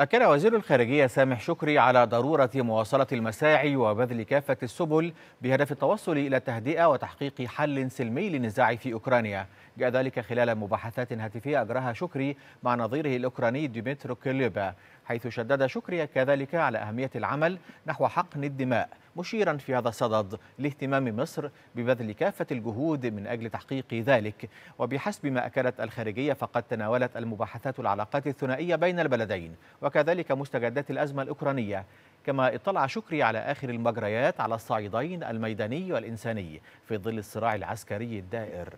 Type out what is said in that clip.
أكد وزير الخارجية سامح شكري على ضرورة مواصلة المساعي وبذل كافة السبل بهدف التوصل إلى تهدئة وتحقيق حل سلمي للنزاع في أوكرانيا جاء ذلك خلال مباحثات هاتفية أجرها شكري مع نظيره الأوكراني ديمترو كليبا حيث شدد شكري كذلك على أهمية العمل نحو حقن الدماء مشيرا في هذا الصدد لاهتمام مصر ببذل كافة الجهود من أجل تحقيق ذلك وبحسب ما أكدت الخارجية فقد تناولت المباحثات العلاقات الثنائية بين البلدين وكذلك مستجدات الأزمة الأوكرانية كما اطلع شكري على آخر المجريات على الصعيدين الميداني والإنساني في ظل الصراع العسكري الدائر